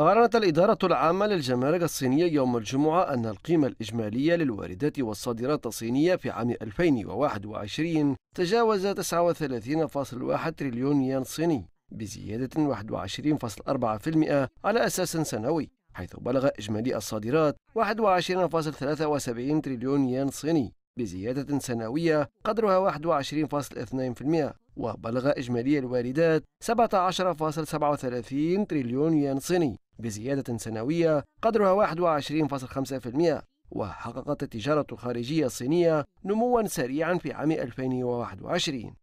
أعلنت الإدارة العامة للجمارك الصينية يوم الجمعة أن القيمة الإجمالية للواردات والصادرات الصينية في عام 2021 تجاوز 39.1 تريليون ين صيني بزيادة 21.4% على أساس سنوي حيث بلغ إجمالي الصادرات 21.73 تريليون ين صيني بزيادة سنوية قدرها 21.2% وبلغ إجمالي الواردات 17.37 تريليون ين صيني بزيادة سنوية قدرها 21.5% وحققت التجارة الخارجية الصينية نموا سريعا في عام 2021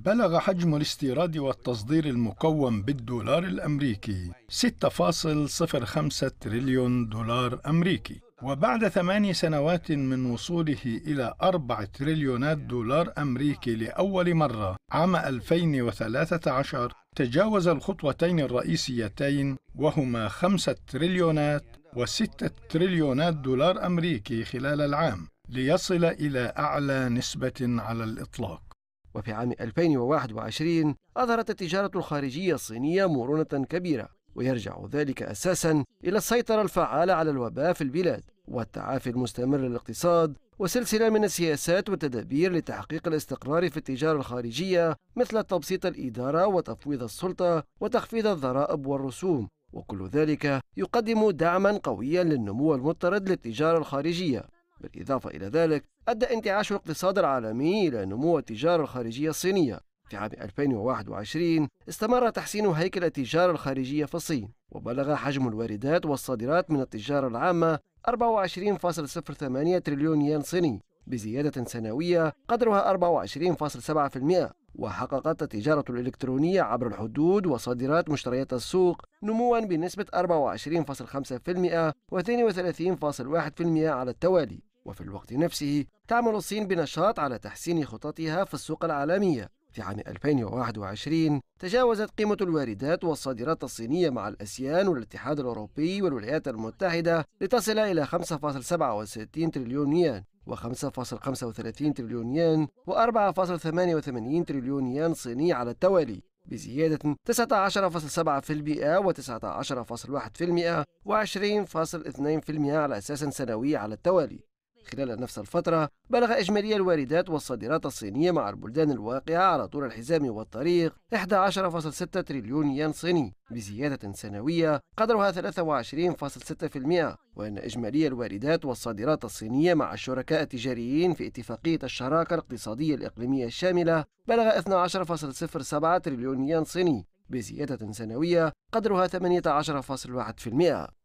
بلغ حجم الاستيراد والتصدير المقوم بالدولار الأمريكي 6.05 تريليون دولار أمريكي وبعد ثمان سنوات من وصوله إلى أربع تريليونات دولار أمريكي لأول مرة عام 2013 تجاوز الخطوتين الرئيسيتين وهما خمسة تريليونات وستة تريليونات دولار أمريكي خلال العام ليصل إلى أعلى نسبة على الإطلاق وفي عام 2021 أظهرت التجارة الخارجية الصينية مرونة كبيرة ويرجع ذلك أساسا إلى السيطرة الفعالة على الوباء في البلاد والتعافي المستمر للاقتصاد وسلسلة من السياسات والتدابير لتحقيق الاستقرار في التجارة الخارجية مثل تبسيط الإدارة وتفويض السلطة وتخفيض الضرائب والرسوم وكل ذلك يقدم دعما قويا للنمو المضطرد للتجارة الخارجية بالإضافة إلى ذلك أدى انتعاش الاقتصاد العالمي إلى نمو التجارة الخارجية الصينية في عام 2021 استمر تحسين هيكل التجارة الخارجية في الصين وبلغ حجم الواردات والصادرات من التجارة العامة 24.08 تريليون ين صيني بزيادة سنوية قدرها 24.7% وحققت التجارة الإلكترونية عبر الحدود وصادرات مشتريات السوق نموا بنسبة 24.5% و32.1% على التوالي وفي الوقت نفسه تعمل الصين بنشاط على تحسين خططها في السوق العالمية عام 2021 تجاوزت قيمة الواردات والصادرات الصينية مع الأسيان والاتحاد الأوروبي والولايات المتحدة لتصل إلى 5.67 تريليون ين و5.35 تريليون ين و4.88 تريليون ين صيني على التوالي بزيادة 19.7% و19.1% و20.2% على أساس سنوي على التوالي خلال نفس الفترة بلغ إجمالي الواردات والصادرات الصينية مع البلدان الواقعة على طول الحزام والطريق 11.6 تريليون ين صيني بزيادة سنوية قدرها 23.6% وأن إجمالي الواردات والصادرات الصينية مع الشركاء التجاريين في اتفاقية الشراكة الاقتصادية الإقليمية الشاملة بلغ 12.07 تريليون ين صيني بزيادة سنوية قدرها 18.1%